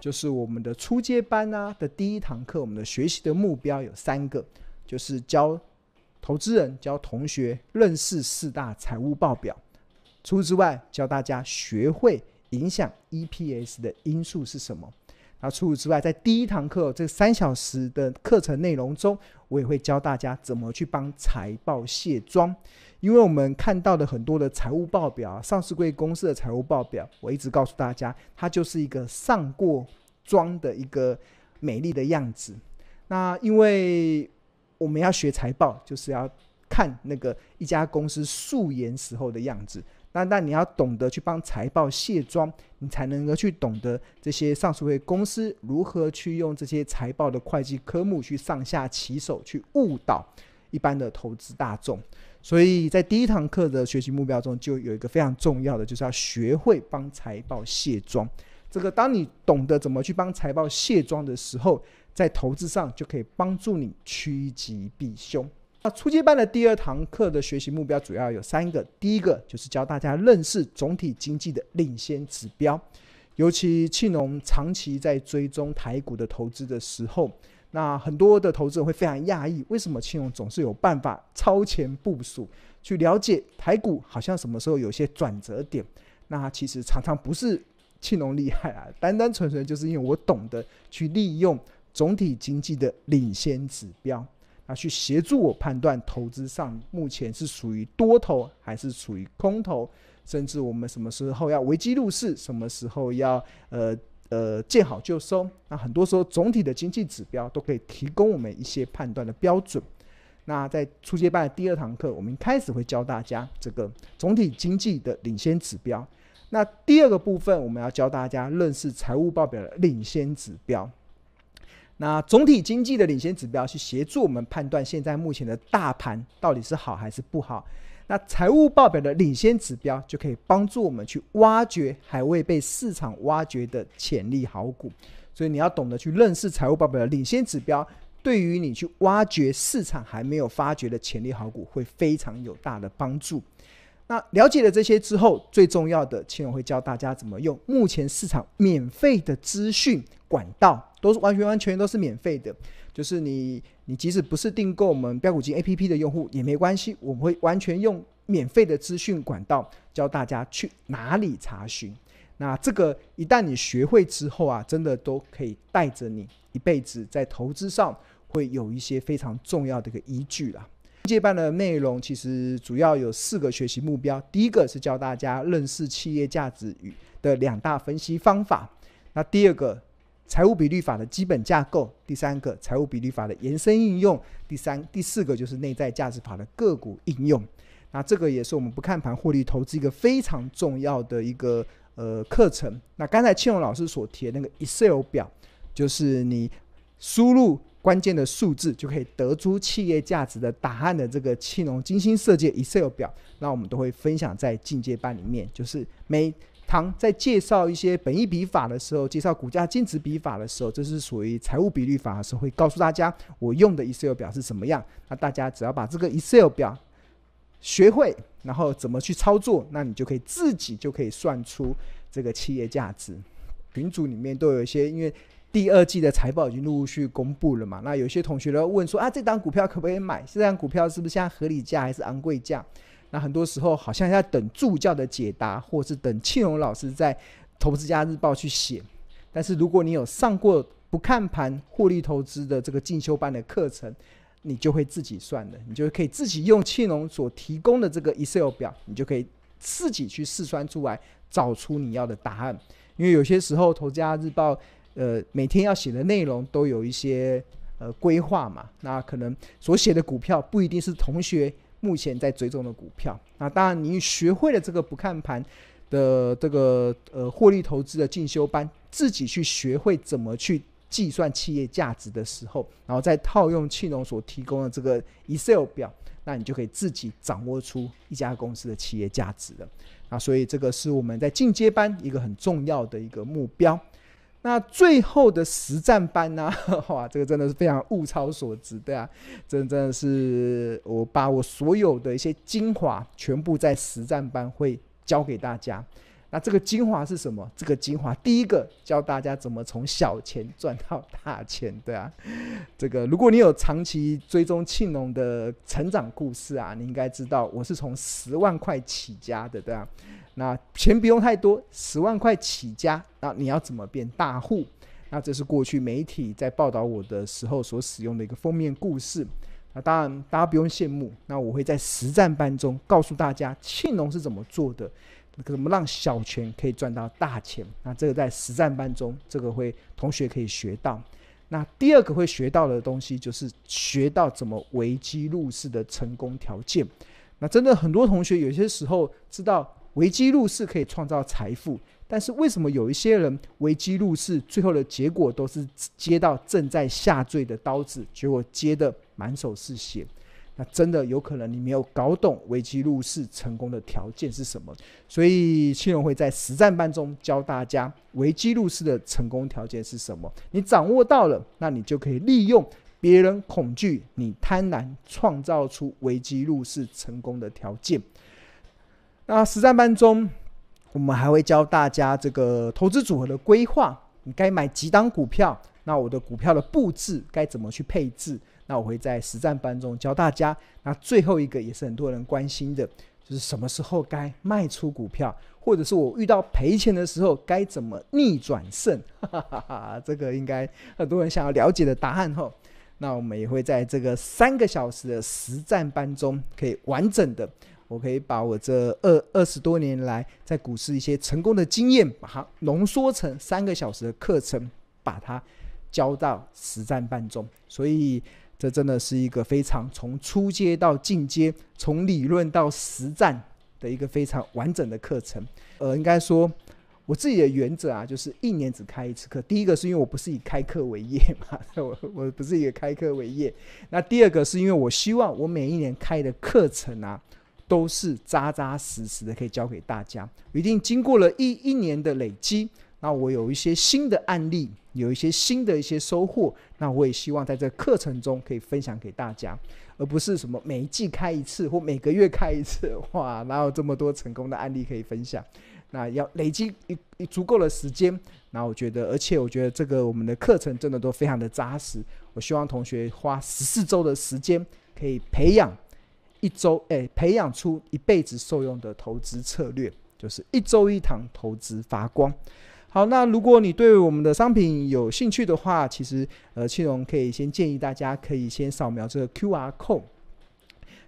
就是我们的初阶班啊的第一堂课，我们的学习的目标有三个，就是教投资人、教同学认识四大财务报表。除此之外，教大家学会影响 EPS 的因素是什么。那除此之外，在第一堂课这三小时的课程内容中，我也会教大家怎么去帮财报卸妆，因为我们看到的很多的财务报表，上市贵公司的财务报表，我一直告诉大家，它就是一个上过妆的一个美丽的样子。那因为我们要学财报，就是要看那个一家公司素颜时候的样子。那那你要懂得去帮财报卸妆，你才能够去懂得这些上市公司如何去用这些财报的会计科目去上下其手，去误导一般的投资大众。所以在第一堂课的学习目标中，就有一个非常重要的，就是要学会帮财报卸妆。这个当你懂得怎么去帮财报卸妆的时候，在投资上就可以帮助你趋吉避凶。那初阶班的第二堂课的学习目标主要有三个。第一个就是教大家认识总体经济的领先指标。尤其庆农长期在追踪台股的投资的时候，那很多的投资人会非常讶异，为什么庆农总是有办法超前部署，去了解台股好像什么时候有些转折点？那其实常常不是庆农厉害啊，单单纯纯就是因为我懂得去利用总体经济的领先指标。啊，去协助我判断投资上目前是属于多头还是属于空头，甚至我们什么时候要危机入市，什么时候要呃呃见好就收。那很多时候总体的经济指标都可以提供我们一些判断的标准。那在初阶班的第二堂课，我们开始会教大家这个总体经济的领先指标。那第二个部分，我们要教大家认识财务报表的领先指标。那总体经济的领先指标，去协助我们判断现在目前的大盘到底是好还是不好。那财务报表的领先指标，就可以帮助我们去挖掘还未被市场挖掘的潜力好股。所以你要懂得去认识财务报表的领先指标，对于你去挖掘市场还没有发掘的潜力好股，会非常有大的帮助。那了解了这些之后，最重要的，青龙会教大家怎么用目前市场免费的资讯管道，都是完全完全都是免费的。就是你，你即使不是订购我们标股金 A P P 的用户也没关系，我们会完全用免费的资讯管道教大家去哪里查询。那这个一旦你学会之后啊，真的都可以带着你一辈子在投资上会有一些非常重要的一个依据啦。这班的内容其实主要有四个学习目标：第一个是教大家认识企业价值与的两大分析方法；那第二个，财务比率法的基本架构；第三个，财务比率法的延伸应用；第三、第四个就是内在价值法的个股应用。那这个也是我们不看盘获利投资一个非常重要的一个呃课程。那刚才庆荣老师所提的那个 Excel 表，就是你输入。关键的数字就可以得出企业价值的答案的这个青龙精心设计 Excel 表，那我们都会分享在进阶班里面。就是每堂在介绍一些本意笔法的时候，介绍股价净值笔法的时候，这是属于财务比率法的时候，会告诉大家我用的 Excel 表是什么样。那大家只要把这个 Excel 表学会，然后怎么去操作，那你就可以自己就可以算出这个企业价值。群组里面都有一些，因为。第二季的财报已经陆陆续公布了嘛？那有些同学都问说啊，这档股票可不可以买？这档股票是不是现在合理价还是昂贵价？那很多时候好像要等助教的解答，或是等庆荣老师在《投资家日报》去写。但是如果你有上过不看盘获利投资的这个进修班的课程，你就会自己算的，你就可以自己用庆荣所提供的这个 Excel 表，你就可以自己去试算出来，找出你要的答案。因为有些时候《投资家日报》呃，每天要写的内容都有一些呃规划嘛，那可能所写的股票不一定是同学目前在追踪的股票。那当然，你学会了这个不看盘的这个呃获利投资的进修班，自己去学会怎么去计算企业价值的时候，然后再套用气农所提供的这个 Excel 表，那你就可以自己掌握出一家公司的企业价值了。啊，所以这个是我们在进阶班一个很重要的一个目标。那最后的实战班呢？哇，这个真的是非常物超所值，对啊，真真的是我把我所有的一些精华全部在实战班会教给大家。那这个精华是什么？这个精华第一个教大家怎么从小钱赚到大钱，对啊。这个如果你有长期追踪庆农的成长故事啊，你应该知道我是从十万块起家的，对啊。那钱不用太多，十万块起家，那你要怎么变大户？那这是过去媒体在报道我的时候所使用的一个封面故事。那当然，大家不用羡慕。那我会在实战班中告诉大家，庆农是怎么做的，怎么让小钱可以赚到大钱。那这个在实战班中，这个会同学可以学到。那第二个会学到的东西，就是学到怎么危机入市的成功条件。那真的很多同学有些时候知道。危机入市可以创造财富，但是为什么有一些人危机入市最后的结果都是接到正在下坠的刀子，结果接的满手是血？那真的有可能你没有搞懂危机入市成功的条件是什么。所以青龙会在实战班中教大家危机入市的成功条件是什么。你掌握到了，那你就可以利用别人恐惧、你贪婪，创造出危机入市成功的条件。那实战班中，我们还会教大家这个投资组合的规划，你该买几档股票？那我的股票的布置该怎么去配置？那我会在实战班中教大家。那最后一个也是很多人关心的，就是什么时候该卖出股票，或者是我遇到赔钱的时候该怎么逆转胜？这个应该很多人想要了解的答案。吼，那我们也会在这个三个小时的实战班中，可以完整的。我可以把我这二二十多年来在股市一些成功的经验，把它浓缩成三个小时的课程，把它教到实战班中。所以这真的是一个非常从初阶到进阶，从理论到实战的一个非常完整的课程。呃，应该说我自己的原则啊，就是一年只开一次课。第一个是因为我不是以开课为业嘛，我我不是以开课为业。那第二个是因为我希望我每一年开的课程啊。都是扎扎实实的，可以教给大家。一定经过了一一年的累积，那我有一些新的案例，有一些新的一些收获。那我也希望在这个课程中可以分享给大家，而不是什么每一季开一次或每个月开一次哇，哪有这么多成功的案例可以分享。那要累积一足够的时间。那我觉得，而且我觉得这个我们的课程真的都非常的扎实。我希望同学花十四周的时间可以培养。一周，诶，培养出一辈子受用的投资策略，就是一周一堂投资发光。好，那如果你对我们的商品有兴趣的话，其实，呃，庆荣可以先建议大家可以先扫描这个 Q R code，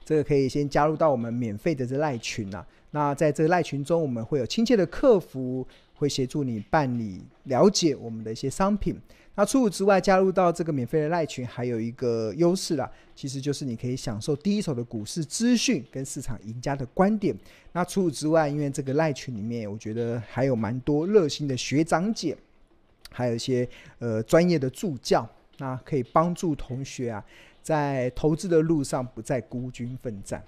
这个可以先加入到我们免费的这赖群啊。那在这赖群中，我们会有亲切的客服。会协助你办理，了解我们的一些商品。那除此之外，加入到这个免费的赖群还有一个优势啦，其实就是你可以享受第一手的股市资讯跟市场赢家的观点。那除此之外，因为这个赖群里面，我觉得还有蛮多热心的学长姐，还有一些呃专业的助教，那可以帮助同学啊在投资的路上不再孤军奋战。